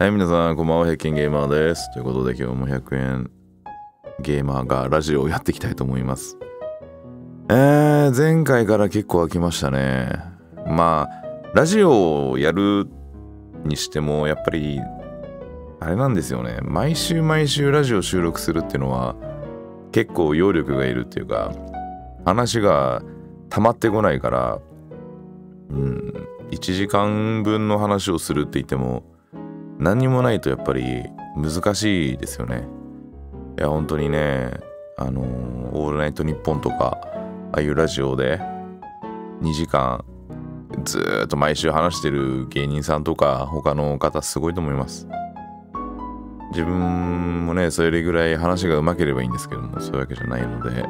はい、皆さん、こんばんは、平均ゲーマーです。ということで、今日も100円ゲーマーがラジオをやっていきたいと思います。えー、前回から結構飽きましたね。まあ、ラジオをやるにしても、やっぱり、あれなんですよね。毎週毎週ラジオ収録するっていうのは、結構揚力がいるっていうか、話が溜まってこないから、うん、1時間分の話をするって言っても、何にもないとやっぱり難しいですよねいや本当にねあのー、オールナイトニッポン」とかああいうラジオで2時間ずっと毎週話してる芸人さんとか他の方すごいと思います自分もねそれぐらい話がうまければいいんですけどもそういうわけじゃないので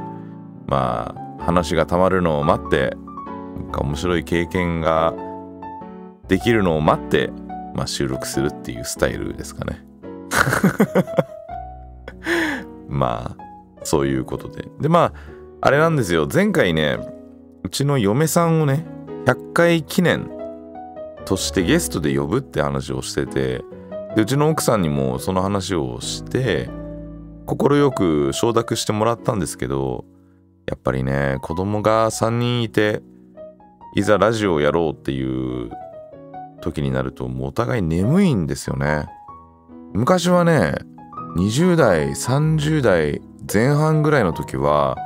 まあ話がたまるのを待ってなんか面白い経験ができるのを待ってまあ、収録するっていうスタイルですかね。まあ、そういうことで。で、まあ、あれなんですよ。前回ね、うちの嫁さんをね、100回記念としてゲストで呼ぶって話をしてて、でうちの奥さんにもその話をして、快く承諾してもらったんですけど、やっぱりね、子供が3人いて、いざラジオをやろうっていう時になるともうお互い眠いんですよね昔はね20代30代前半ぐらいの時は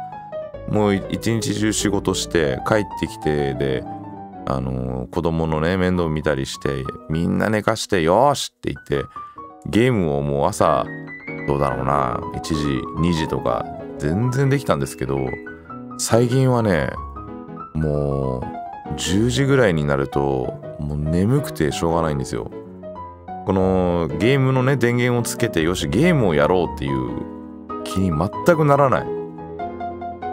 もう一日中仕事して帰ってきてであのー、子供のね面倒見たりしてみんな寝かしてよしって言ってゲームをもう朝どうだろうな1時2時とか全然できたんですけど最近はねもう10時ぐらいになるともう眠くてしょうがないんですよこのゲームのね電源をつけてよしゲームをやろうっていう気に全くならない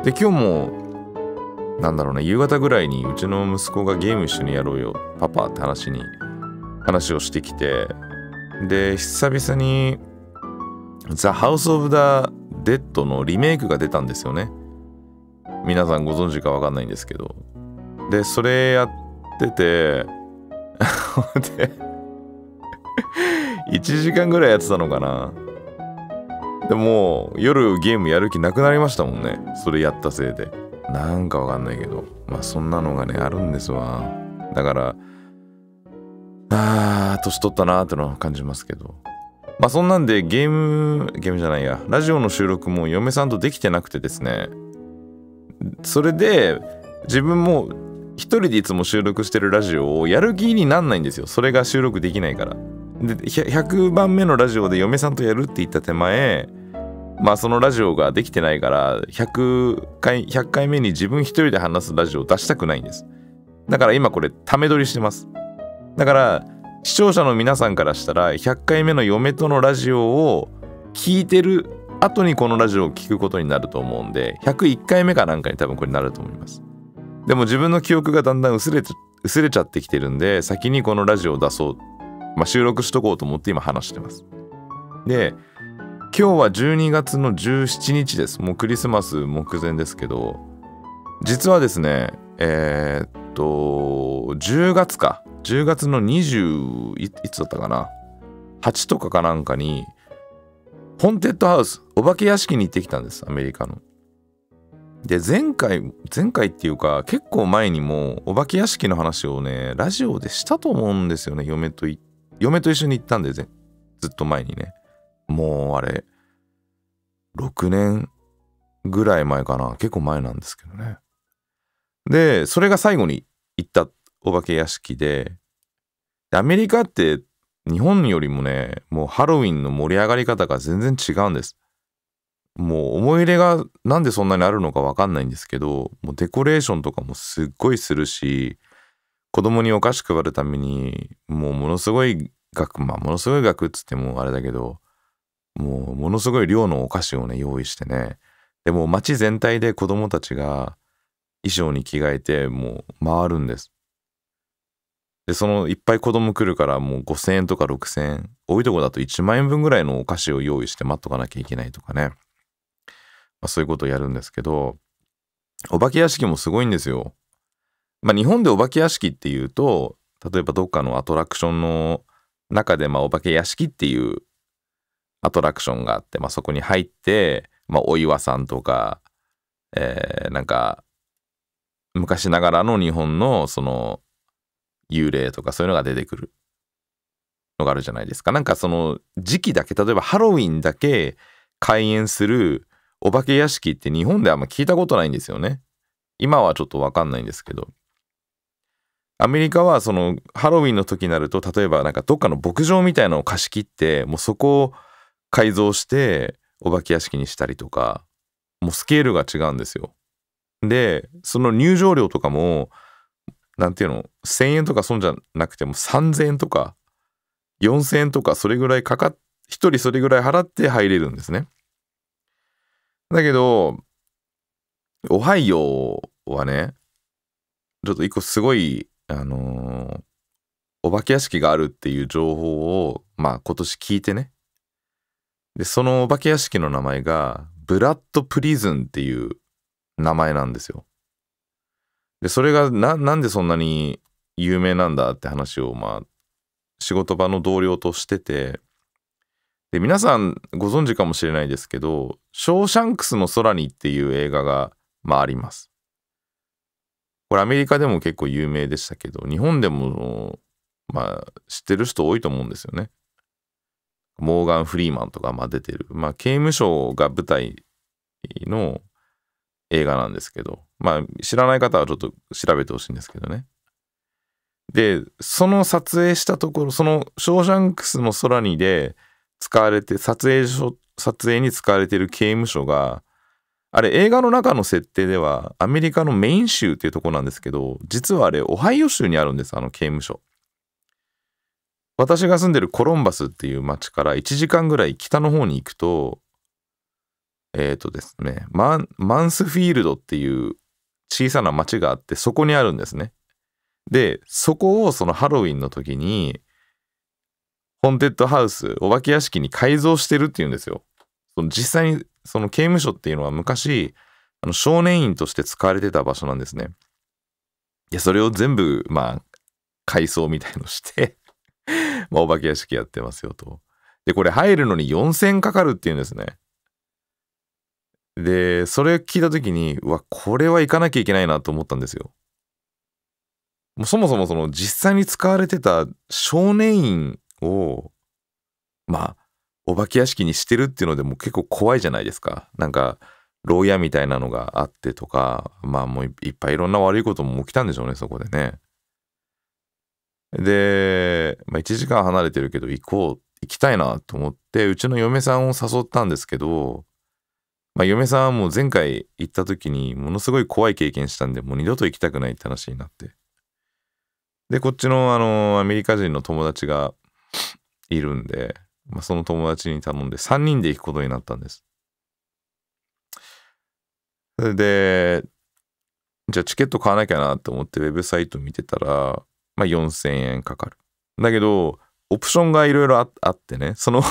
で今日もなんだろうね夕方ぐらいにうちの息子がゲーム一緒にやろうよパパって話に話をしてきてで久々に「ザ・ハウス・オブ・ザ・デッド」のリメイクが出たんですよね皆さんご存知か分かんないんですけどでそれやってて1 時間ぐらいやってたのかなでも夜ゲームやる気なくなりましたもんねそれやったせいでなんかわかんないけどまあそんなのがねあるんですわだからああ年取ったなーってのは感じますけどまあそんなんでゲームゲームじゃないやラジオの収録も嫁さんとできてなくてですねそれで自分も一人でいつも収録してるラジオをやる気になんないんですよそれが収録できないからで100番目のラジオで嫁さんとやるって言った手前まあそのラジオができてないから100回100回目に自分一人で話すラジオを出したくないんですだから今これため撮りしてますだから視聴者の皆さんからしたら100回目の嫁とのラジオを聞いてる後にこのラジオを聞くことになると思うんで101回目かなんかに多分これになると思いますでも自分の記憶がだんだん薄れ薄れちゃってきてるんで先にこのラジオを出そう、まあ、収録しとこうと思って今話してますで今日は12月の17日ですもうクリスマス目前ですけど実はですねえー、っと10月か10月の20いいつだったかな8とかかなんかにホンテッドハウスお化け屋敷に行ってきたんですアメリカので前回前回っていうか結構前にもお化け屋敷の話をねラジオでしたと思うんですよね嫁と嫁と一緒に行ったんでずっと前にねもうあれ6年ぐらい前かな結構前なんですけどねでそれが最後に行ったお化け屋敷でアメリカって日本よりもねもうハロウィンの盛り上がり方が全然違うんですもう思い入れがなんでそんなにあるのか分かんないんですけどもうデコレーションとかもすっごいするし子供にお菓子配るためにもうものすごい額まあものすごい額っつってもあれだけどもうものすごい量のお菓子をね用意してねでも街全体で子供たちが衣装に着替えてもう回るんですでそのいっぱい子供来るからもう5,000円とか6,000円多いとこだと1万円分ぐらいのお菓子を用意して待っとかなきゃいけないとかねまあ、そういうことをやるんですけど、お化け屋敷もすごいんですよ。まあ、日本でお化け屋敷っていうと、例えばどっかのアトラクションの中で、まあ、お化け屋敷っていうアトラクションがあって、まあ、そこに入って、まあ、お岩さんとか、えー、なんか昔ながらの日本のその幽霊とかそういうのが出てくるのがあるじゃないですか。なんかその時期だけ、例えばハロウィンだけ開園するお化け屋敷って日本であんま聞いたことないんですよね。今はちょっとわかんないんですけど。アメリカはそのハロウィンの時になると例えばなんかどっかの牧場みたいなのを貸し切ってもうそこを改造してお化け屋敷にしたりとかもうスケールが違うんですよ。でその入場料とかも何ていうの1,000円とかそんじゃなくても3,000円とか4,000円とかそれぐらいかかっ1人それぐらい払って入れるんですね。だけど、オハイオはね、ちょっと一個すごい、あのー、お化け屋敷があるっていう情報を、まあ今年聞いてね。で、そのお化け屋敷の名前が、ブラッドプリズンっていう名前なんですよ。で、それがな、なんでそんなに有名なんだって話を、まあ、仕事場の同僚としてて、で皆さんご存知かもしれないですけど「ショーシャンクスの空に」っていう映画が、まあ、あります。これアメリカでも結構有名でしたけど日本でも、まあ、知ってる人多いと思うんですよね。モーガン・フリーマンとか、まあ、出てる、まあ、刑務所が舞台の映画なんですけど、まあ、知らない方はちょっと調べてほしいんですけどね。でその撮影したところその「ショーシャンクスの空に」で使われて撮影所撮影に使われている刑務所があれ映画の中の設定ではアメリカのメイン州っていうとこなんですけど実はあれオハイオ州にあるんですあの刑務所私が住んでるコロンバスっていう町から1時間ぐらい北の方に行くとえっ、ー、とですねマンマンスフィールドっていう小さな町があってそこにあるんですねでそこをそのハロウィンの時にホンテッドハウス、お化け屋敷に改造してるっていうんですよ。その実際に、その刑務所っていうのは昔、あの少年院として使われてた場所なんですね。いや、それを全部、まあ、改装みたいのして まあ、お化け屋敷やってますよと。で、これ入るのに4000かかるっていうんですね。で、それ聞いた時に、うわ、これは行かなきゃいけないなと思ったんですよ。もうそもそもその実際に使われてた少年院をまあお化け屋敷にしてるっていうのでも結構怖いじゃないですかなんか牢屋みたいなのがあってとかまあもういっぱいいろんな悪いことも起きたんでしょうねそこでねで、まあ、1時間離れてるけど行こう行きたいなと思ってうちの嫁さんを誘ったんですけど、まあ、嫁さんはもう前回行った時にものすごい怖い経験したんでもう二度と行きたくないって話になってでこっちのあのアメリカ人の友達がいるんで、まあ、その友達に頼んで3人で行くことになったんです。それで、じゃあチケット買わなきゃなと思ってウェブサイト見てたら、まあ、4000円かかる。だけど、オプションがいろいろあってね、その う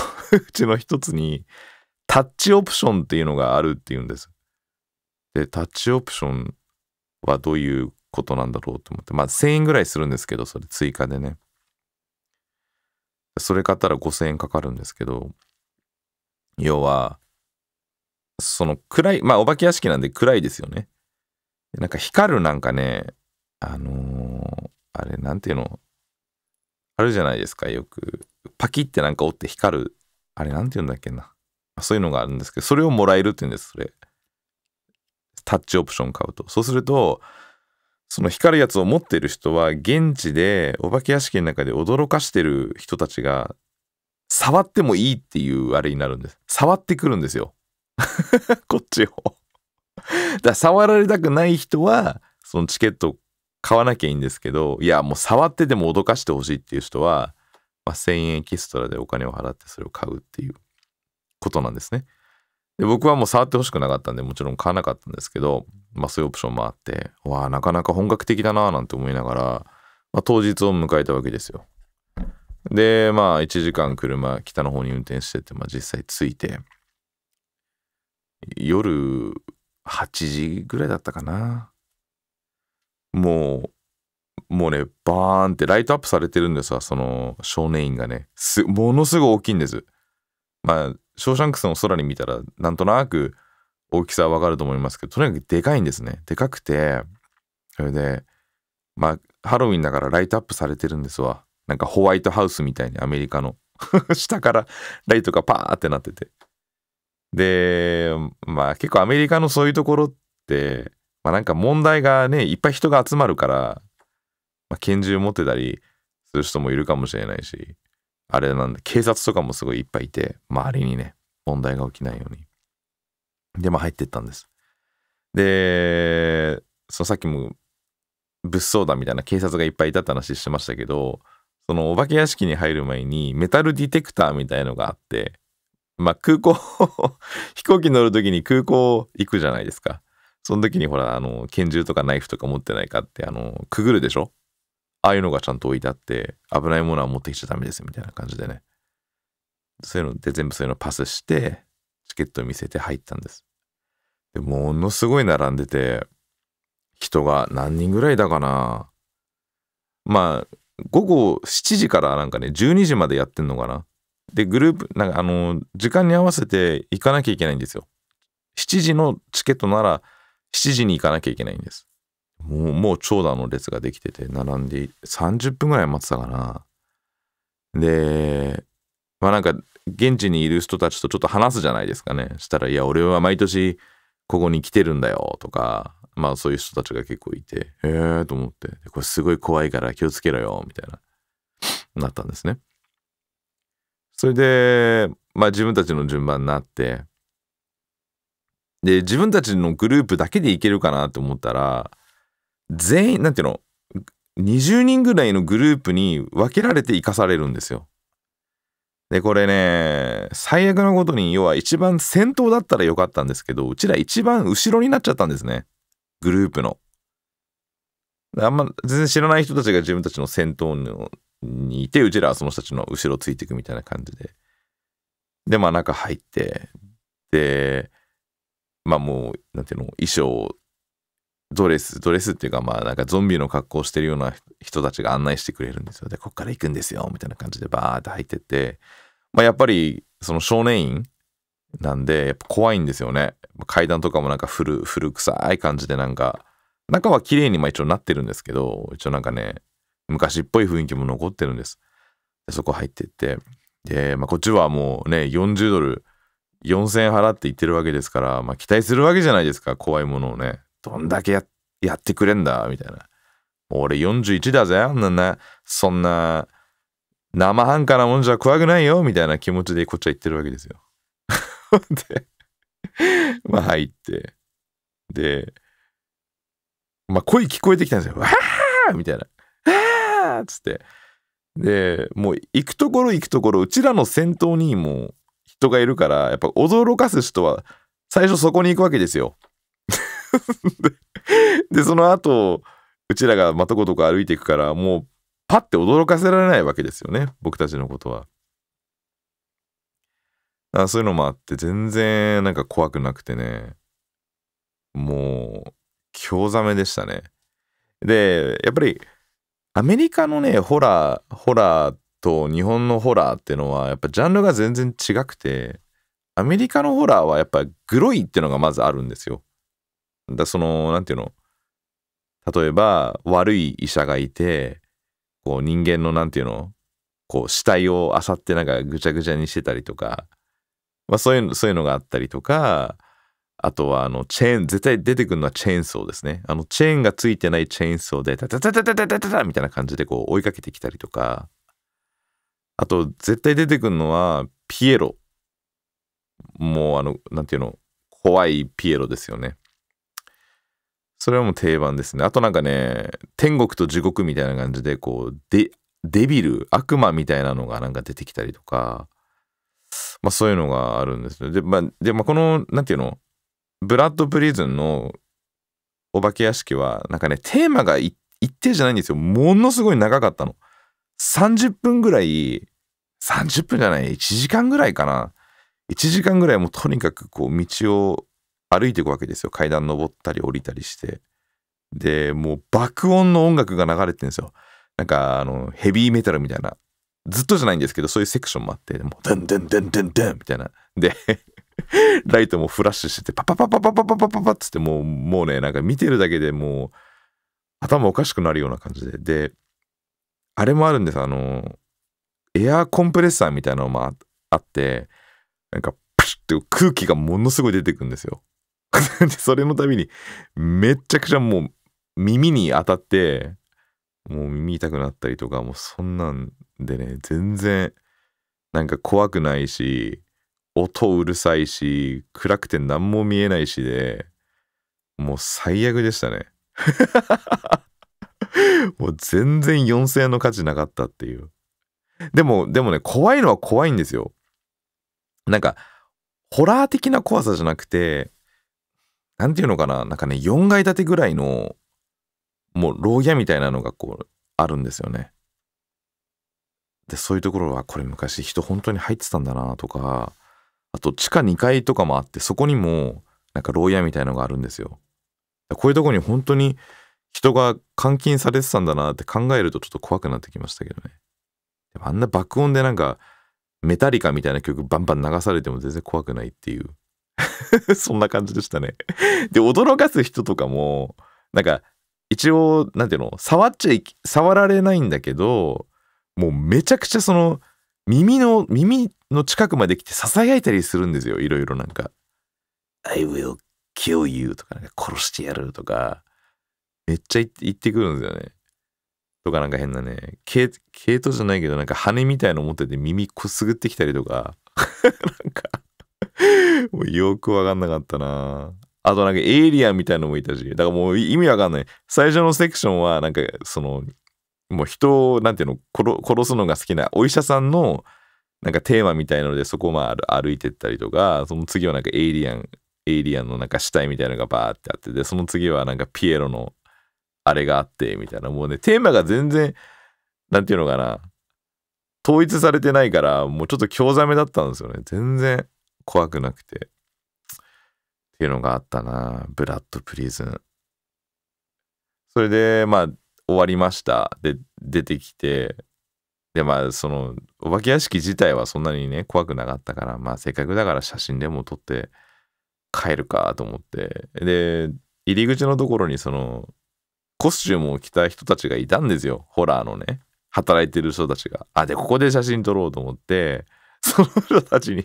ちの一つに、タッチオプションっていうのがあるっていうんです。で、タッチオプションはどういうことなんだろうと思って、まあ1000円ぐらいするんですけど、それ追加でね。それ買ったら5000円かかるんですけど、要は、その暗い、まあお化け屋敷なんで暗いですよね。なんか光るなんかね、あのー、あれなんていうの、あるじゃないですか、よく。パキってなんか折って光る、あれなんていうんだっけな。そういうのがあるんですけど、それをもらえるって言うんです、それ。タッチオプション買うと。そうすると、その光るやつを持ってる人は現地でお化け屋敷の中で驚かしてる人たちが触ってもいいっていうあれになるんです。触ってくるんですよ。こっちをだ触られたくない人はそのチケット買わなきゃいいんですけどいやもう触ってでも脅かしてほしいっていう人は、まあ、1,000円エキストラでお金を払ってそれを買うっていうことなんですね。で僕はもう触ってほしくなかったんでもちろん買わなかったんですけど、まあ、そういうオプションもあってわあなかなか本格的だななんて思いながら、まあ、当日を迎えたわけですよでまあ1時間車北の方に運転してて、まあ、実際着いて夜8時ぐらいだったかなもうもうねバーンってライトアップされてるんですわその少年院がねものすごい大きいんですまあ、ショーシャンクスの空に見たら、なんとなく大きさはわかると思いますけど、とにかくでかいんですね。でかくて、それで、まあ、ハロウィンだからライトアップされてるんですわ。なんかホワイトハウスみたいにアメリカの 下からライトがパーってなってて。で、まあ結構アメリカのそういうところって、まあなんか問題がね、いっぱい人が集まるから、まあ、拳銃持ってたりする人もいるかもしれないし、あれなんで、警察とかもすごいいっぱいいて、周りにね、問題が起きないように。で、まあ入ってったんです。で、そのさっきも物騒だみたいな警察がいっぱいいたって話してましたけど、そのお化け屋敷に入る前にメタルディテクターみたいのがあって、まあ空港 飛行機乗る時に空港行くじゃないですか。その時にほら、あの、拳銃とかナイフとか持ってないかって、あの、くぐるでしょああいうのがちゃんと置いてあって危ないものは持ってきちゃダメですみたいな感じでねそういうので全部そういうのパスしてチケット見せて入ったんですでものすごい並んでて人が何人ぐらいだかなまあ午後7時からなんかね12時までやってんのかなでグループなんかあの時間に合わせて行かなきゃいけないんですよ7時のチケットなら7時に行かなきゃいけないんですもう、もう長蛇の列ができてて、並んで、30分ぐらい待ってたかな。で、まあなんか、現地にいる人たちとちょっと話すじゃないですかね。したら、いや、俺は毎年ここに来てるんだよとか、まあそういう人たちが結構いて、えーと思って、これすごい怖いから気をつけろよ、みたいな、なったんですね。それで、まあ自分たちの順番になって、で、自分たちのグループだけでいけるかなと思ったら、全員、なんていうの、20人ぐらいのグループに分けられて生かされるんですよ。で、これね、最悪なことに、要は一番先頭だったらよかったんですけど、うちら一番後ろになっちゃったんですね。グループの。あんま全然知らない人たちが自分たちの先頭にいて、うちらはその人たちの後ろついていくみたいな感じで。で、まあ中入って、で、まあもう、なんていうの、衣装ドレスドレスっていうかまあなんかゾンビの格好してるような人たちが案内してくれるんですよでこっから行くんですよみたいな感じでバーって入ってってまあやっぱりその少年院なんでやっぱ怖いんですよね階段とかもなんか古古臭い感じでなんか中は綺麗にまあ一応なってるんですけど一応なんかね昔っぽい雰囲気も残ってるんですでそこ入ってってで、まあ、こっちはもうね40ドル4000円払って行ってるわけですから、まあ、期待するわけじゃないですか怖いものをねどんだけややってくれんだみたいな。俺41だぜ、あんなな、そんな、生半可なもんじゃ怖くないよ、みたいな気持ちでこっちは言ってるわけですよ。で、まあ入って、で、まあ声聞こえてきたんですよ。わーみたいな。わーつって。で、もう行くところ行くところ、うちらの先頭にも人がいるから、やっぱ驚かす人は最初そこに行くわけですよ。で、その後、うちらがまとことか歩いていくから、もうパッて驚かせられないわけですよね。僕たちのことは。あそういうのもあって、全然なんか怖くなくてね。もう、興ざめでしたね。で、やっぱり、アメリカのね、ホラー、ホラーと日本のホラーっていうのは、やっぱジャンルが全然違くて、アメリカのホラーはやっぱグロいってのがまずあるんですよ。だその何て言うの例えば悪い医者がいてこう人間の何て言うのこう死体を漁ってなんかぐちゃぐちゃにしてたりとか、まあ、そういうそういうのがあったりとかあとはあのチェーン絶対出てくるのはチェーンソーですねあのチェーンがついてないチェーンソーでタタタタタタタタタみたいな感じでこう追いかけてきたりとかあと絶対出てくるのはピエロもうあの何て言うの怖いピエロですよねそれはもう定番ですね。あとなんかね、天国と地獄みたいな感じで、こう、デビル、悪魔みたいなのがなんか出てきたりとか、まあそういうのがあるんですよ。で、まあ、でまあ、この、なんていうの、ブラッドプリズンのお化け屋敷は、なんかね、テーマが一定じゃないんですよ。ものすごい長かったの。30分ぐらい、30分じゃない、1時間ぐらいかな。1時間ぐらいもうとにかくこう道を歩いていくわけですよ階段登ったり降りたりしてでもう爆音の音楽が流れてるんですよなんかあのヘビーメタルみたいなずっとじゃないんですけどそういうセクションもあってもうデンデンデンデンデンみたいなで ライトもフラッシュしててパパパパパパパパパパっつってもうもうねなんか見てるだけでもう頭おかしくなるような感じでであれもあるんですあのエアーコンプレッサーみたいなのもあってなんかプシュって空気がものすごい出てくんですよ それのたびに、めちゃくちゃもう耳に当たって、もう耳痛くなったりとか、もうそんなんでね、全然、なんか怖くないし、音うるさいし、暗くて何も見えないしで、もう最悪でしたね。もう全然4000円の価値なかったっていう。でも、でもね、怖いのは怖いんですよ。なんか、ホラー的な怖さじゃなくて、なんていうのかな、なんかね、4階建てぐらいの、もう牢屋みたいなのがこう、あるんですよね。で、そういうところは、これ昔人本当に入ってたんだなとか、あと地下2階とかもあって、そこにも、なんか牢屋みたいのがあるんですよ。こういうとこに本当に人が監禁されてたんだなって考えるとちょっと怖くなってきましたけどね。でもあんな爆音でなんかメタリカみたいな曲バンバン流されても全然怖くないっていう。そんな感じでしたね。で、驚かす人とかも、なんか、一応、なんていうの、触っちゃい、触られないんだけど、もうめちゃくちゃその、耳の、耳の近くまで来て囁いたりするんですよ、いろいろなんか。I will kill you とか、殺してやるとか、めっちゃ言ってくるんですよね。とかなんか変なね、毛、毛糸じゃないけど、なんか羽みたいの持ってて耳こすぐってきたりとか、なんか、もうよくわかんなかったな。あとなんかエイリアンみたいのもいたし、だからもう意味わかんない。最初のセクションはなんかその、もう人をなんていうの殺、殺すのが好きなお医者さんのなんかテーマみたいのでそこまあ歩いてったりとか、その次はなんかエイリアン、エイリアンのなんか死体みたいのがバーってあってで、その次はなんかピエロのあれがあってみたいな、もうね、テーマが全然、なんていうのかな、統一されてないから、もうちょっと興ざめだったんですよね。全然。怖くなくて。っていうのがあったな。ブラッドプリズン。それで、まあ、終わりました。で、出てきて、で、まあ、その、お化け屋敷自体はそんなにね、怖くなかったから、まあ、せっかくだから写真でも撮って帰るかと思って。で、入り口のところに、その、コスチュームを着た人たちがいたんですよ。ホラーのね、働いてる人たちが。あ、で、ここで写真撮ろうと思って、その人たちに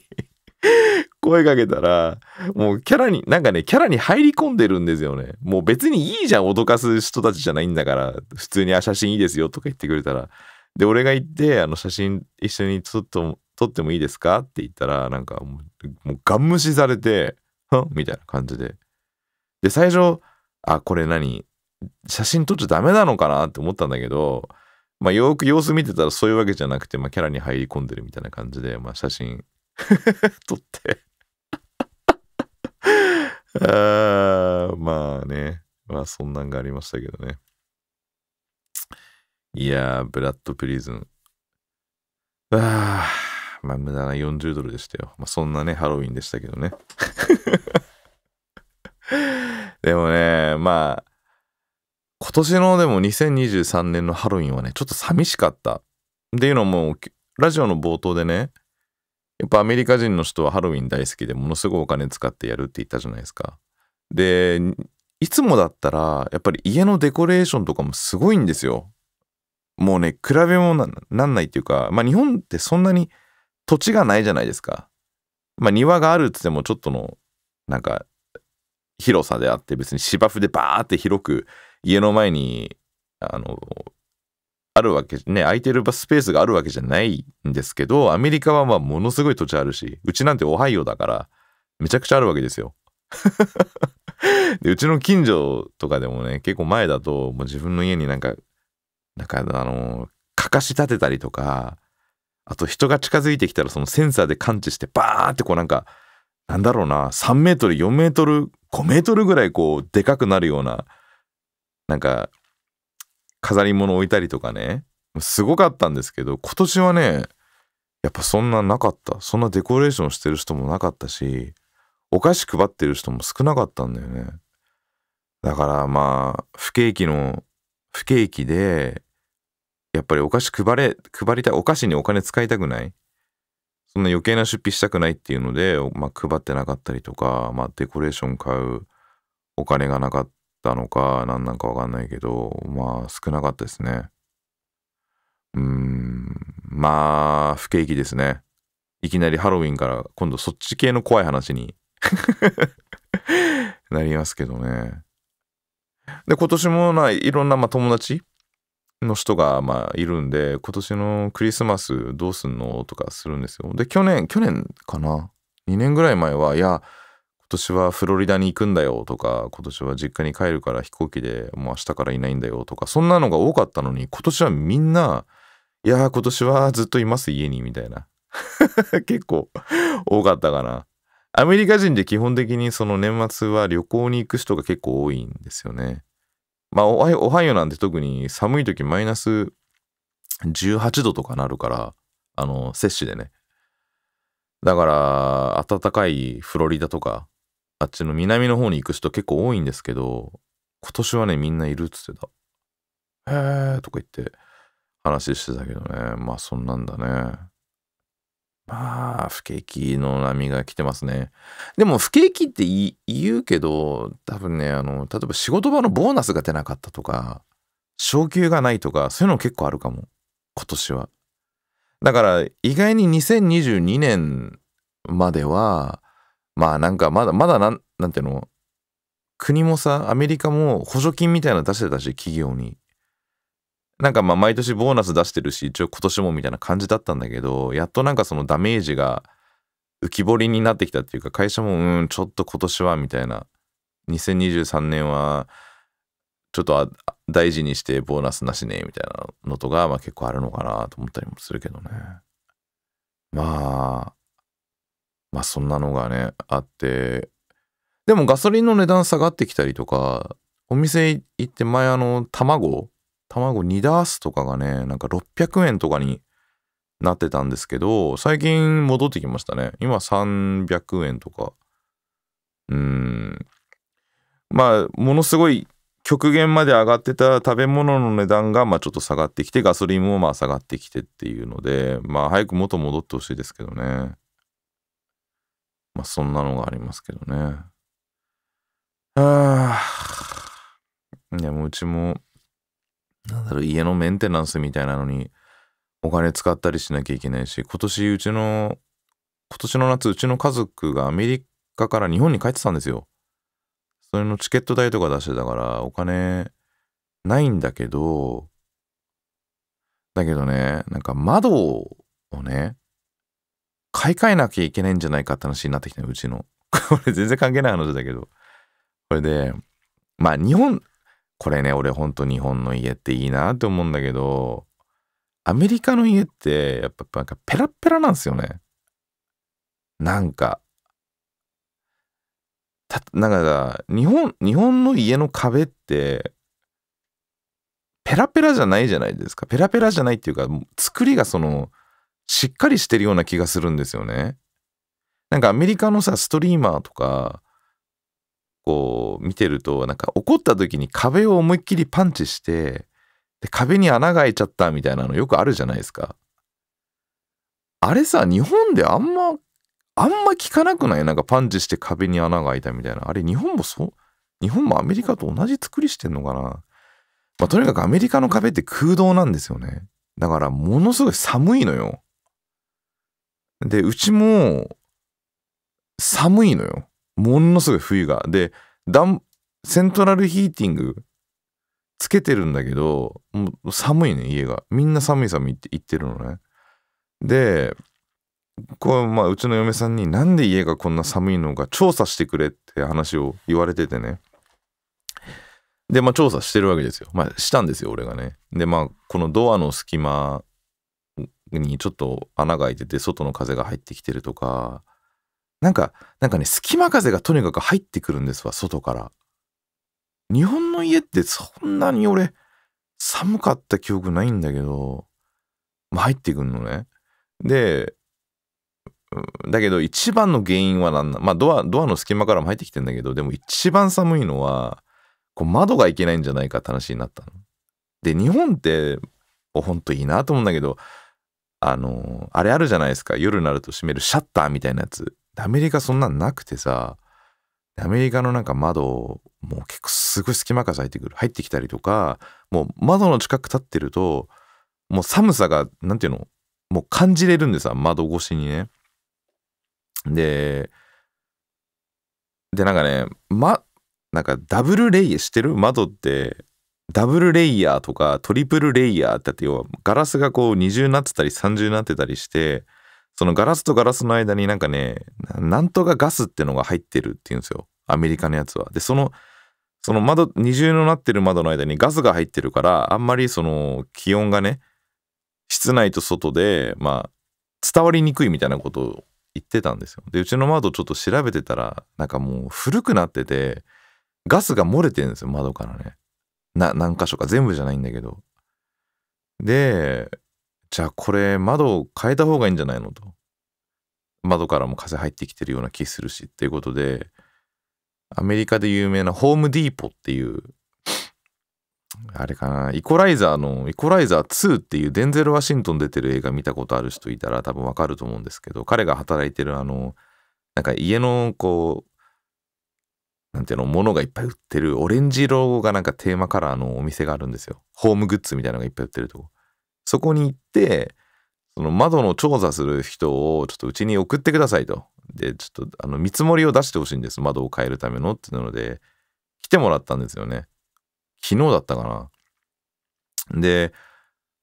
声かけたら、もうキャラに、なんかね、キャラに入り込んでるんですよね。もう別にいいじゃん、脅かす人たちじゃないんだから、普通に、あ、写真いいですよとか言ってくれたら。で、俺が行って、あの、写真一緒に撮ってもいいですかって言ったら、なんかもう、もうガン無視されて、んみたいな感じで。で、最初、あ、これ何写真撮っちゃダメなのかなって思ったんだけど、まあ、よく様子見てたらそういうわけじゃなくて、まあ、キャラに入り込んでるみたいな感じで、まあ、写真撮 ってああ、まあね。まあそんなんがありましたけどね。いやー、ブラッドプリズン。ああ、まあ無駄な40ドルでしたよ。まあそんなね、ハロウィンでしたけどね。でもね、まあ、今年のでも2023年のハロウィンはね、ちょっと寂しかった。っていうのも、ラジオの冒頭でね、やっぱアメリカ人の人はハロウィン大好きでものすごいお金使ってやるって言ったじゃないですか。で、いつもだったらやっぱり家のデコレーションとかもすごいんですよ。もうね、比べもなんないっていうか、まあ日本ってそんなに土地がないじゃないですか。まあ庭があるって言ってもちょっとのなんか広さであって別に芝生でバーって広く家の前にあのあるわけね空いてるスペースがあるわけじゃないんですけどアメリカはまあものすごい土地あるしうちなんてオハイオだからめちゃくちゃあるわけですよ。でうちの近所とかでもね結構前だともう自分の家になんかなんかあのかかし立てたりとかあと人が近づいてきたらそのセンサーで感知してバーってこうなんかなんだろうな3メートル4メートル5メートルぐらいこうでかくなるようななんか飾り物置いたりとかねすごかったんですけど今年はねやっぱそんななかったそんなデコレーションしてる人もなかったしお菓子配ってる人も少なかったんだよねだからまあ不景気の不景気でやっぱりお菓子配れ配りたいお菓子にお金使いたくないそんな余計な出費したくないっていうので、まあ、配ってなかったりとか、まあ、デコレーション買うお金がなかったのか何なのかわかんないけどまあ少なかったですねうんまあ不景気ですねいきなりハロウィンから今度そっち系の怖い話に なりますけどねで今年もないろんなまあ友達の人がまあいるんで今年のクリスマスどうすんのとかするんですよで去年去年かな2年ぐらい前はいや年はフロリダに行くんだよとか今年は実家に帰るから飛行機でもう明日からいないんだよとかそんなのが多かったのに今年はみんないや今年はずっといます家にみたいな 結構多かったかなアメリカ人で基本的にその年末は旅行に行く人が結構多いんですよねまあオハイオなんて特に寒い時マイナス18度とかなるからあの摂氏でねだから暖かいフロリダとかあっちの南の方に行く人結構多いんですけど、今年はね、みんないるっつってた。へーとか言って話してたけどね。まあそんなんだね。まあ、不景気の波が来てますね。でも不景気って言うけど、多分ね、あの、例えば仕事場のボーナスが出なかったとか、昇給がないとか、そういうの結構あるかも。今年は。だから意外に2022年まではまあなんかまだまだなんなんていうの国もさアメリカも補助金みたいなの出してたし企業になんかまあ毎年ボーナス出してるし一応今年もみたいな感じだったんだけどやっとなんかそのダメージが浮き彫りになってきたっていうか会社もうんちょっと今年はみたいな2023年はちょっと大事にしてボーナスなしねみたいなのとか、まあ、結構あるのかなと思ったりもするけどねまあまあそんなのがねあってでもガソリンの値段下がってきたりとかお店行って前あの卵卵2ダースとかがねなんか600円とかになってたんですけど最近戻ってきましたね今300円とかうんまあものすごい極限まで上がってた食べ物の値段がまあちょっと下がってきてガソリンもまあ下がってきてっていうのでまあ早く元戻ってほしいですけどねまあ、そんなのがありますけどね。ああ。でもうちも、なんだろう、家のメンテナンスみたいなのに、お金使ったりしなきゃいけないし、今年うちの、今年の夏、うちの家族がアメリカから日本に帰ってたんですよ。それのチケット代とか出してたから、お金ないんだけど、だけどね、なんか窓をね、買い替えなきゃいけないんじゃないかって話になってきたうちの。これ全然関係ない話だけど。これで、まあ日本、これね、俺ほんと日本の家っていいなって思うんだけど、アメリカの家ってやっぱなんかペラペラなんですよね。なんか、た、なんか日本、日本の家の壁って、ペラペラじゃないじゃないですか。ペラペラじゃないっていうか、作りがその、しっかりしてるような気がするんですよね。なんかアメリカのさストリーマーとかこう見てるとなんか怒った時に壁を思いっきりパンチしてで壁に穴が開いちゃったみたいなのよくあるじゃないですか。あれさ日本であんまあんま聞かなくないなんかパンチして壁に穴が開いたみたいな。あれ日本もそう日本もアメリカと同じ作りしてんのかな、まあ、とにかくアメリカの壁って空洞なんですよね。だからものすごい寒いのよ。で、うちも寒いのよ。ものすごい冬が。で、セントラルヒーティングつけてるんだけど、もう寒いね、家が。みんな寒い寒いって言ってるのね。で、こう、まあ、うちの嫁さんに、なんで家がこんな寒いのか調査してくれって話を言われててね。で、まあ、調査してるわけですよ。まあ、したんですよ、俺がね。で、まあ、このドアの隙間にちょっと穴が開いてて外の風が入ってきてるとかなんかなんかね隙間風がとにかく入ってくるんですわ外から日本の家ってそんなに俺寒かった記憶ないんだけど、まあ、入ってくんのねでだけど一番の原因は何なまあドアドアの隙間からも入ってきてんだけどでも一番寒いのはこう窓がいけないんじゃないかって話になったの。で日本ってほんといいなと思うんだけどあのあれあるじゃないですか夜になると閉めるシャッターみたいなやつアメリカそんなんなくてさアメリカのなんか窓もう結構すごい隙間風入ってくる入ってきたりとかもう窓の近く立ってるともう寒さが何ていうのもう感じれるんでさ窓越しにねででなんかねまなんかダブルレイしてる窓ってダブルレイヤーとかトリプルレイヤーってって要はガラスがこう二重になってたり三重になってたりしてそのガラスとガラスの間になんかねなんとかガスってのが入ってるっていうんですよアメリカのやつは。でそのその窓二重のなってる窓の間にガスが入ってるからあんまりその気温がね室内と外でまあ伝わりにくいみたいなことを言ってたんですよ。でうちの窓ちょっと調べてたらなんかもう古くなっててガスが漏れてるんですよ窓からね。な何箇所か全部じゃないんだけどでじゃあこれ窓を変えた方がいいんじゃないのと窓からも風入ってきてるような気するしっていうことでアメリカで有名なホームディーポっていうあれかなイコライザーの「イコライザー2」っていうデンゼル・ワシントン出てる映画見たことある人いたら多分わかると思うんですけど彼が働いてるあのなんか家のこうなんていうの、物がいっぱい売ってる、オレンジ色がなんかテーマカラーのお店があるんですよ。ホームグッズみたいなのがいっぱい売ってるとこ。そこに行って、その窓の調査する人をちょっとうちに送ってくださいと。で、ちょっとあの見積もりを出してほしいんです。窓を変えるためのっていうので、来てもらったんですよね。昨日だったかな。で、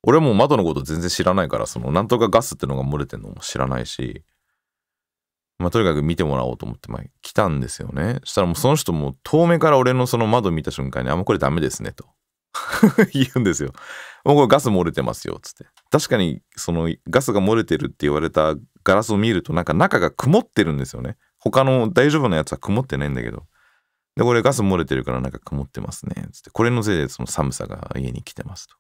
俺も窓のこと全然知らないから、そのなんとかガスってのが漏れてるのも知らないし、まあ、とにかく見てもらおうと思って、まあ、来たんですよね。そしたらもうその人も遠目から俺のその窓見た瞬間に、あ、もうこれダメですね、と 言うんですよ。もうこれガス漏れてますよ、つって。確かに、そのガスが漏れてるって言われたガラスを見ると、なんか中が曇ってるんですよね。他の大丈夫なやつは曇ってないんだけど。で、これガス漏れてるからなんか曇ってますね、つって。これのせいでその寒さが家に来てますと。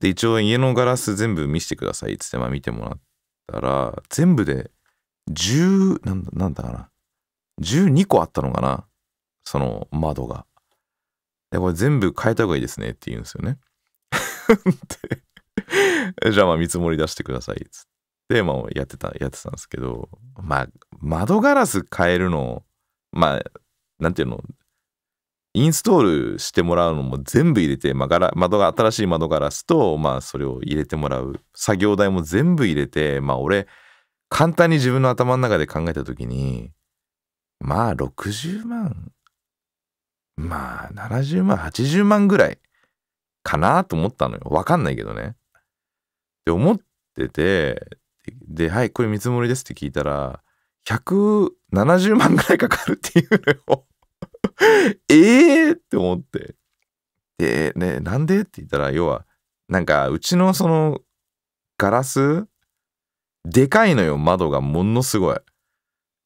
で、一応家のガラス全部見せてください、つって、まあ見てもらったら、全部で10なんだ、なんだかな。12個あったのかな。その窓が。で、これ全部変えた方がいいですねって言うんですよね。じゃあまあ見積もり出してください。つって、まあやってた、やってたんですけど、まあ窓ガラス変えるの、まあ、なんていうの、インストールしてもらうのも全部入れて、まあ、ガラ窓が新しい窓ガラスと、まあ、それを入れてもらう作業台も全部入れて、まあ、俺簡単に自分の頭の中で考えた時にまあ60万まあ70万80万ぐらいかなと思ったのよ分かんないけどね。って思っててで「はいこれ見積もりです」って聞いたら170万ぐらいかかるっていうのよ。ええって思って。で、ね、なんでって言ったら、要は、なんか、うちのその、ガラスでかいのよ、窓がものすごい。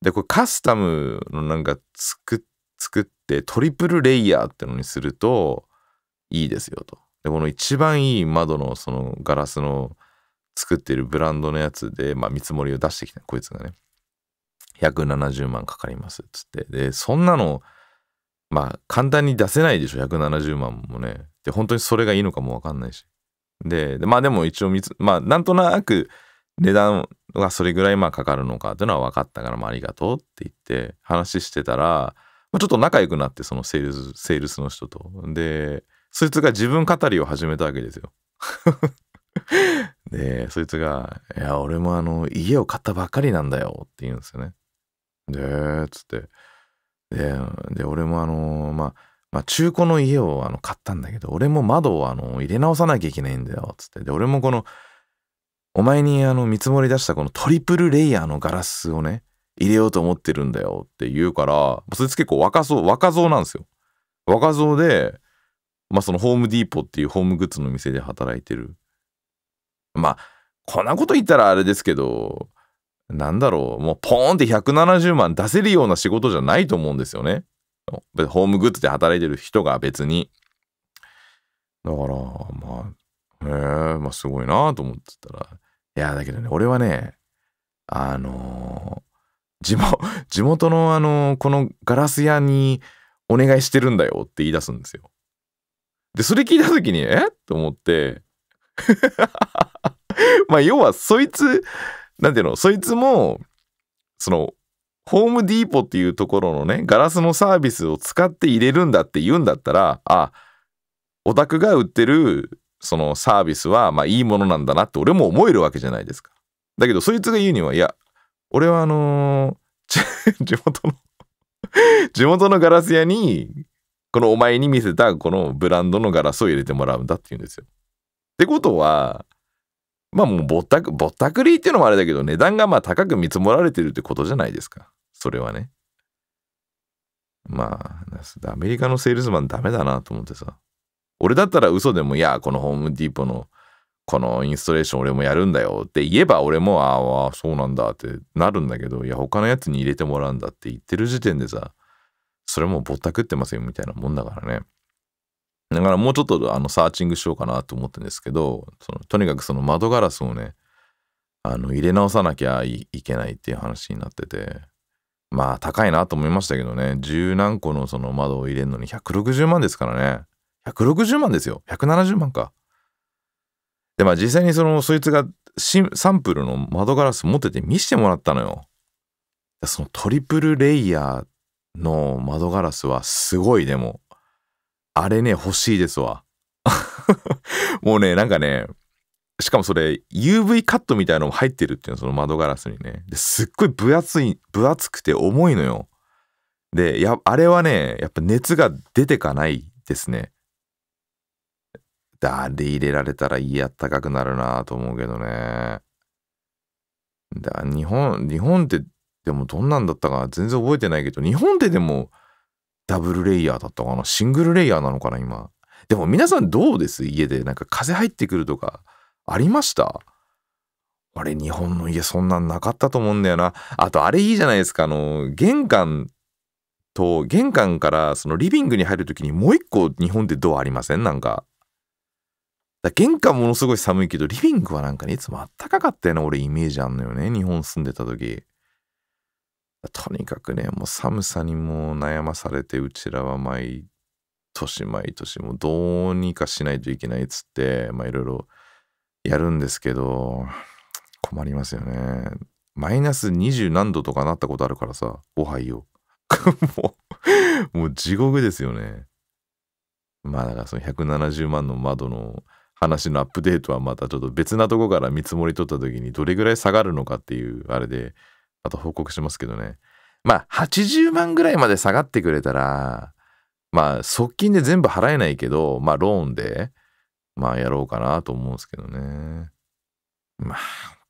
で、これカスタムのなんか作作ってトリプルレイヤーってのにするといいですよと。で、この一番いい窓のそのガラスの作ってるブランドのやつで、まあ見積もりを出してきた、こいつがね。170万かかりますっつってでそんなのまあ簡単に出せないでしょ170万もねで本当にそれがいいのかも分かんないしでまあでも一応まあなんとなく値段がそれぐらいまあかかるのかというのは分かったから、まあ、ありがとうって言って話してたら、まあ、ちょっと仲良くなってそのセールスセールスの人とでそいつが自分語りを始めたわけですよ でそいつが「いや俺もあの家を買ったばっかりなんだよ」って言うんですよね。でっつってで俺もあのまあまあ、中古の家をあの買ったんだけど俺も窓をあの入れ直さなきゃいけないんだよっつってで俺もこのお前にあの見積もり出したこのトリプルレイヤーのガラスをね、入れようと思ってるんだよって言うから、そいつ結構若そう、若造なんですよ。若造で、まあそのホームディーポっていうホームグッズの店で働いてる。まあ、こんなこと言ったらあれですけど、なんだろう、もうポーンって170万出せるような仕事じゃないと思うんですよね。ホームグッズで働いてる人が別に。だから、まあ、へえ、まあすごいなと思ってたら、いや、だけどね、俺はね、あのー、地元、地元のあのー、このガラス屋にお願いしてるんだよって言い出すんですよ。で、それ聞いた時に、えと思って、まあ要はそいつ、なんていうの、そいつも、その、ホームディーポっていうところのね、ガラスのサービスを使って入れるんだって言うんだったら、あ、オタクが売ってるそのサービスはまあいいものなんだなって俺も思えるわけじゃないですか。だけどそいつが言うにはいや俺はあのー、地元の 地元のガラス屋にこのお前に見せたこのブランドのガラスを入れてもらうんだって言うんですよ。ってことはまあもうぼったくぼったくりっていうのもあれだけど値段がまあ高く見積もられてるってことじゃないですかそれはね。まあアメリカのセールスマンダメだなと思ってさ。俺だったら嘘でも、いや、このホームディーポの、このインストレーション俺もやるんだよって言えば俺も、ああ、そうなんだってなるんだけど、いや、他のやつに入れてもらうんだって言ってる時点でさ、それもぼったくってますよみたいなもんだからね。だからもうちょっとあのサーチングしようかなと思ったんですけど、そのとにかくその窓ガラスをね、あの入れ直さなきゃいけないっていう話になってて、まあ高いなと思いましたけどね、十何個のその窓を入れるのに160万ですからね。160万ですよ。170万か。で、まあ実際にその、そいつがサンプルの窓ガラス持ってて見してもらったのよ。そのトリプルレイヤーの窓ガラスはすごいでも。あれね、欲しいですわ。もうね、なんかね、しかもそれ UV カットみたいのも入ってるっていうの、その窓ガラスにね。ですっごい分厚い、分厚くて重いのよ。で、や、あれはね、やっぱ熱が出てかないですね。あで入れられたら家あったかくなるなと思うけどね。だ日本、日本ってでもどんなんだったか全然覚えてないけど、日本ってでもダブルレイヤーだったかなシングルレイヤーなのかな今。でも皆さんどうです家でなんか風入ってくるとかありましたあれ日本の家そんなんなかったと思うんだよな。あとあれいいじゃないですか。あの、玄関と玄関からそのリビングに入る時にもう一個日本でドアありませんなんかだ玄関ものすごい寒いけど、リビングはなんかね、いつもあったかかったよな俺イメージあんのよね。日本住んでた時。とにかくね、もう寒さにも悩まされて、うちらは毎年毎年、もうどうにかしないといけないっつって、まあいろいろやるんですけど、困りますよね。マイナス二十何度とかなったことあるからさ、おはよオ。もう、もう地獄ですよね。まあだからその170万の窓の話のアップデートはまたちょっと別なとこから見積もり取った時にどれぐらい下がるのかっていうあれでまた報告しますけどねまあ80万ぐらいまで下がってくれたらまあ側近で全部払えないけどまあローンでまあやろうかなと思うんですけどねまあ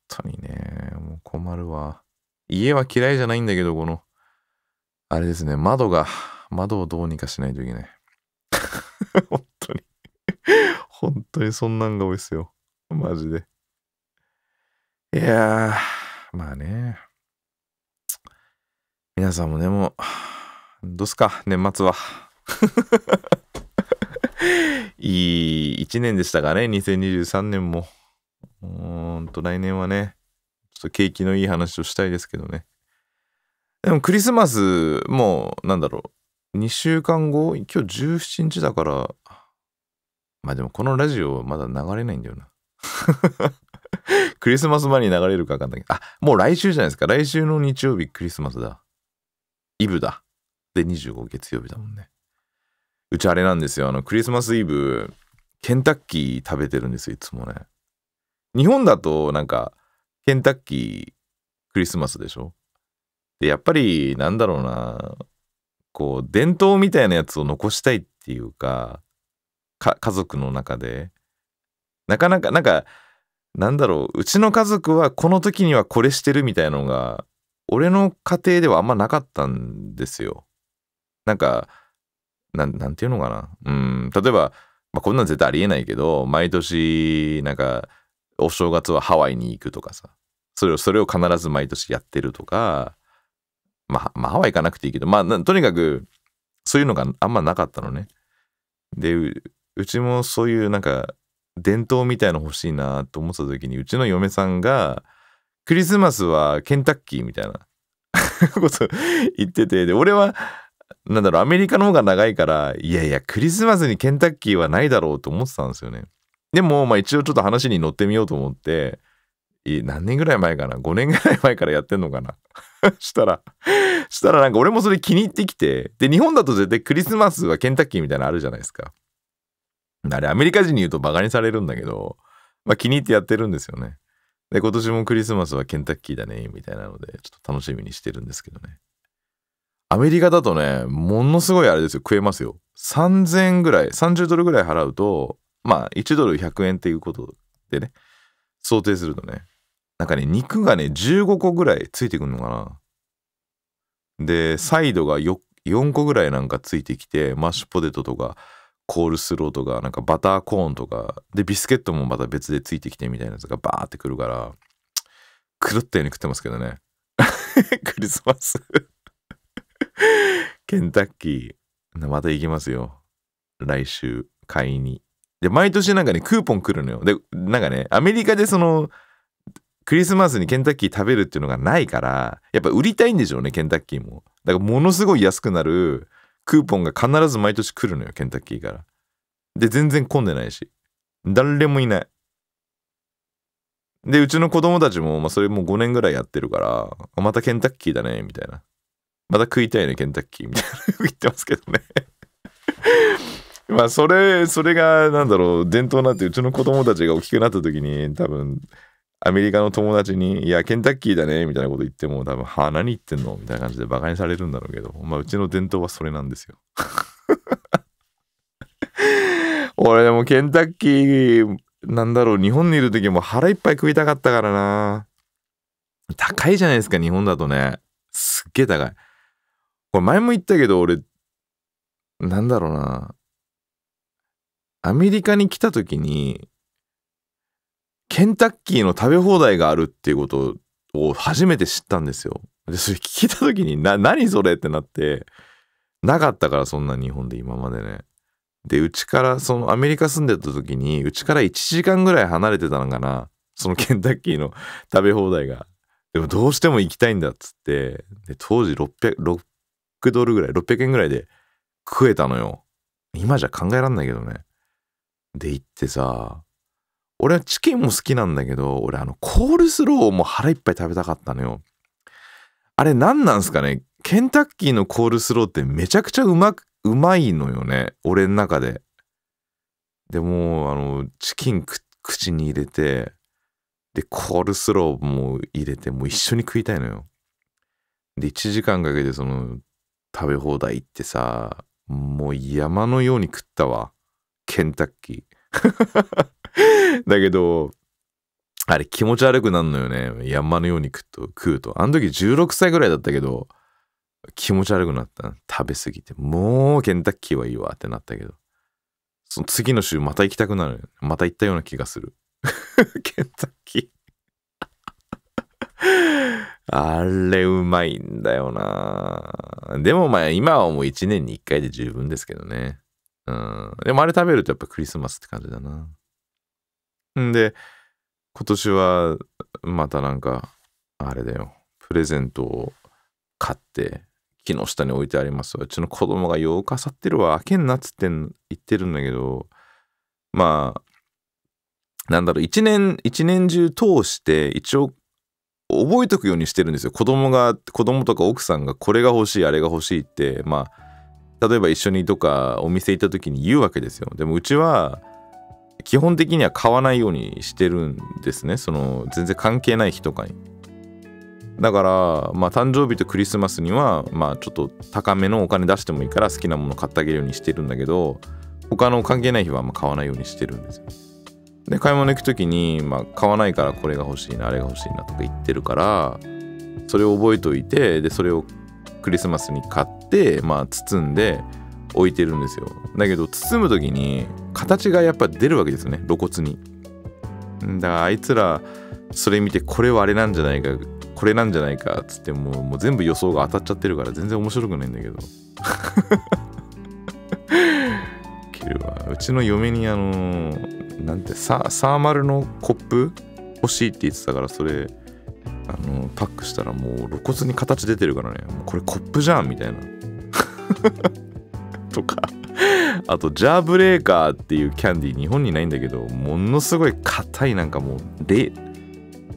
本当にねもう困るわ家は嫌いじゃないんだけどこのあれですね窓が窓をどうにかしないといけない 本当に本当にそんなんが多いっすよ。マジで。いやー、まあね。皆さんもね、もう、どうすか、年末は。いい1年でしたかね、2023年も。うーんと、来年はね、ちょっと景気のいい話をしたいですけどね。でもクリスマスも、なんだろう、2週間後、今日17日だから、まあでもこのラジオまだ流れないんだよな。クリスマス前に流れるかわかんないけど。あ、もう来週じゃないですか。来週の日曜日クリスマスだ。イブだ。で、25月曜日だもんね。うちあれなんですよ。あの、クリスマスイブ、ケンタッキー食べてるんですよ、いつもね。日本だとなんか、ケンタッキークリスマスでしょで、やっぱり、なんだろうな。こう、伝統みたいなやつを残したいっていうか、家族の中でなかなかなんかなんだろううちの家族はこの時にはこれしてるみたいなのが俺の家庭ではあんまなかったんですよ。なんかなんていうのかなうん例えば、まあ、こんなん絶対ありえないけど毎年なんかお正月はハワイに行くとかさそれをそれを必ず毎年やってるとか、まあ、まあハワイ行かなくていいけどまあとにかくそういうのがあんまなかったのね。でうちもそういうなんか伝統みたいの欲しいなと思った時にうちの嫁さんがクリスマスはケンタッキーみたいな こと言っててで俺はなんだろうアメリカの方が長いからいやいやクリスマスにケンタッキーはないだろうと思ってたんですよねでもまあ一応ちょっと話に乗ってみようと思って何年ぐらい前かな5年ぐらい前からやってんのかな したらしたらなんか俺もそれ気に入ってきてで日本だと絶対クリスマスはケンタッキーみたいなのあるじゃないですかあれ、アメリカ人に言うとバカにされるんだけど、まあ気に入ってやってるんですよね。で、今年もクリスマスはケンタッキーだね、みたいなので、ちょっと楽しみにしてるんですけどね。アメリカだとね、ものすごいあれですよ、食えますよ。3000円ぐらい、30ドルぐらい払うと、まあ1ドル100円っていうことでね、想定するとね、なんかね、肉がね、15個ぐらいついてくるのかな。で、サイドが4個ぐらいなんかついてきて、マッシュポテトとか、コールスローとかなんかバターコーンとかでビスケットもまた別でついてきてみたいなやつがバーってくるから狂ったように食ってますけどね クリスマスケンタッキーまた行きますよ来週買いにで毎年なんかねクーポン来るのよでなんかねアメリカでそのクリスマスにケンタッキー食べるっていうのがないからやっぱ売りたいんでしょうねケンタッキーもだからものすごい安くなるクーポンが必ず毎年来るのよ、ケンタッキーから。で、全然混んでないし。誰もいない。で、うちの子供たちも、まあ、それもう5年ぐらいやってるから、またケンタッキーだね、みたいな。また食いたいね、ケンタッキー、みたいな 言ってますけどねまあ、それ、それが、なんだろう、伝統になって、うちの子供たちが大きくなった時に、多分、アメリカの友達に、いや、ケンタッキーだね、みたいなこと言っても、多分、はあ、何言ってんのみたいな感じで馬鹿にされるんだろうけど、まあ、うちの伝統はそれなんですよ。俺でもケンタッキー、なんだろう、日本にいる時も腹いっぱい食いたかったからな。高いじゃないですか、日本だとね。すっげえ高い。これ前も言ったけど、俺、なんだろうな。アメリカに来た時に、ケンタッキーの食べ放題があるっていうことを初めて知ったんですよ。で、それ聞いた時に、な、何それってなって、なかったからそんな日本で今までね。で、うちから、そのアメリカ住んでた時に、うちから1時間ぐらい離れてたのかな。その ケンタッキーの食べ放題が。でもどうしても行きたいんだっつって、で、当時600、6ドルぐらい、600円ぐらいで食えたのよ。今じゃ考えらんないけどね。で、行ってさ、俺はチキンも好きなんだけど、俺あの、コールスローも腹いっぱい食べたかったのよ。あれ何なんすかねケンタッキーのコールスローってめちゃくちゃうまく、うまいのよね。俺の中で。でも、あの、チキン口に入れて、で、コールスローも入れて、もう一緒に食いたいのよ。で、1時間かけてその、食べ放題行ってさ、もう山のように食ったわ。ケンタッキー。だけど、あれ気持ち悪くなるのよね。山のように食うと、食うと。あの時16歳ぐらいだったけど、気持ち悪くなった。食べ過ぎて。もうケンタッキーはいいわってなったけど。その次の週また行きたくなる。また行ったような気がする。ケンタッキー あれうまいんだよな。でもまあ今はもう1年に1回で十分ですけどね。うん。でもあれ食べるとやっぱクリスマスって感じだな。んで、今年はまたなんか、あれだよ、プレゼントを買って、木の下に置いてありますわ。うちの子供がようかさってるわ、開けんなっつって言ってるんだけど、まあ、なんだろう、一年、一年中通して、一応、覚えとくようにしてるんですよ。子供が、子供とか奥さんが、これが欲しい、あれが欲しいって、まあ、例えば一緒にとかお店行った時に言うわけですよ。でもうちは、基本的には買わないようにしてるんですねその全然関係ない日とかにだからまあ誕生日とクリスマスにはまあちょっと高めのお金出してもいいから好きなもの買ってあげるようにしてるんだけど他の関係ない日はあま買わないようにしてるんですよで買い物行く時に、まあ、買わないからこれが欲しいなあれが欲しいなとか言ってるからそれを覚えておいてでそれをクリスマスに買って、まあ、包んで置いてるんですよだけど包む時に形がやっぱ出るわけですよね露骨にだからあいつらそれ見てこれはあれなんじゃないかこれなんじゃないかっつってもうもう全部予想が当たっちゃってるから全然面白くないんだけど 切るわうちの嫁にあのなんてサーマルのコップ欲しいって言ってたからそれあのパックしたらもう露骨に形出てるからねこれコップじゃんみたいなとかあとジャーブレーカーっていうキャンディー日本にないんだけどものすごい硬いなんかもうレ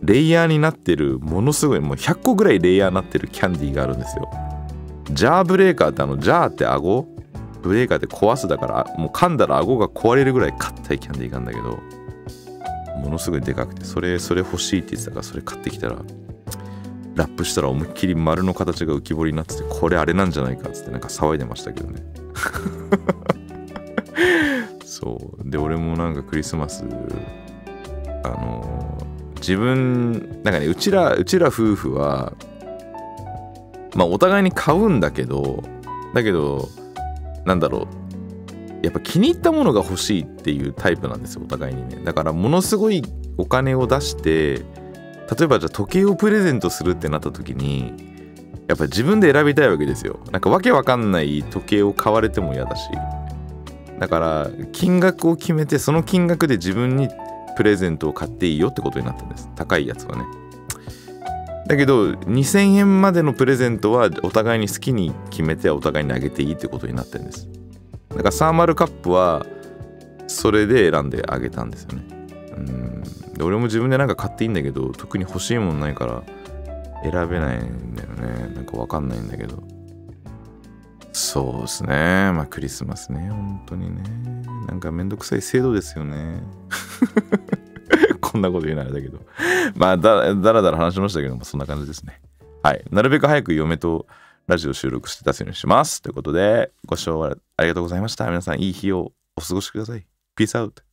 レイヤーになってるものすごいもう100個ぐらいレイヤーになってるキャンディーがあるんですよジャーブレーカーってあのジャーって顎ブレーカーって壊すだからもう噛んだら顎が壊れるぐらい硬いキャンディーがあるんだけどものすごいでかくてそれそれ欲しいって言ってたからそれ買ってきたらラップしたら思いっきり丸の形が浮き彫りになっててこれあれなんじゃないかっつってなんか騒いでましたけどね そうで俺もなんかクリスマスあのー、自分なんかねうちらうちら夫婦はまあお互いに買うんだけどだけどなんだろうやっぱ気に入ったものが欲しいっていうタイプなんですよお互いにねだからものすごいお金を出して例えばじゃあ時計をプレゼントするってなった時にやっぱ自分で選びたいわけですよなんかわけわかんない時計を買われても嫌だしだから金額を決めてその金額で自分にプレゼントを買っていいよってことになったんです高いやつはねだけど2000円までのプレゼントはお互いに好きに決めてお互いにあげていいってことになってるんですだからサーマルカップはそれで選んであげたんですよねで俺も自分でなんか買っていいんだけど特に欲しいもんないから選べないんだよねなんかわかんないんだけどそうですねまあクリスマスね本当にねなんかめんどくさい制度ですよね こんなこと言うならだけどまあだだらだら話しましたけどもそんな感じですねはいなるべく早く嫁とラジオ収録して出すようにしますということでご視聴ありがとうございました皆さんいい日をお過ごしください Peace out